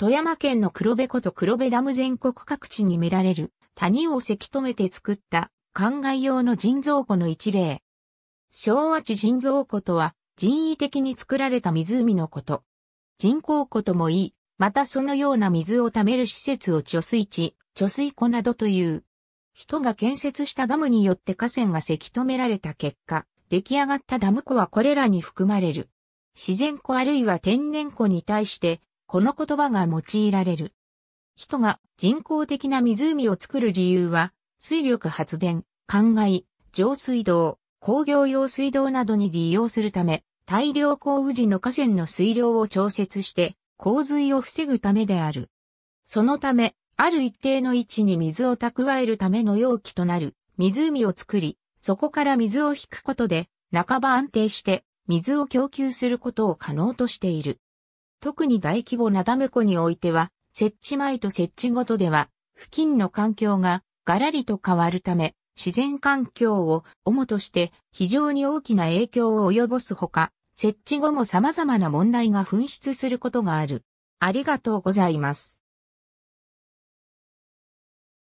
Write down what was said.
富山県の黒部湖と黒部ダム全国各地に見られる谷をせき止めて作った灌漑用の人造湖の一例。昭和地人造湖とは人為的に作られた湖のこと。人工湖ともいい、またそのような水を貯める施設を貯水池、貯水湖などという。人が建設したダムによって河川がせき止められた結果、出来上がったダム湖はこれらに含まれる。自然湖あるいは天然湖に対してこの言葉が用いられる。人が人工的な湖を作る理由は、水力発電、灌漑、上水道、工業用水道などに利用するため、大量降雨時の河川の水量を調節して洪水を防ぐためである。そのため、ある一定の位置に水を蓄えるための容器となる湖を作り、そこから水を引くことで、半ば安定して水を供給することを可能としている。特に大規模なダム湖においては、設置前と設置ごとでは、付近の環境がガラリと変わるため、自然環境を主として非常に大きな影響を及ぼすほか、設置後も様々な問題が噴出することがある。ありがとうございます。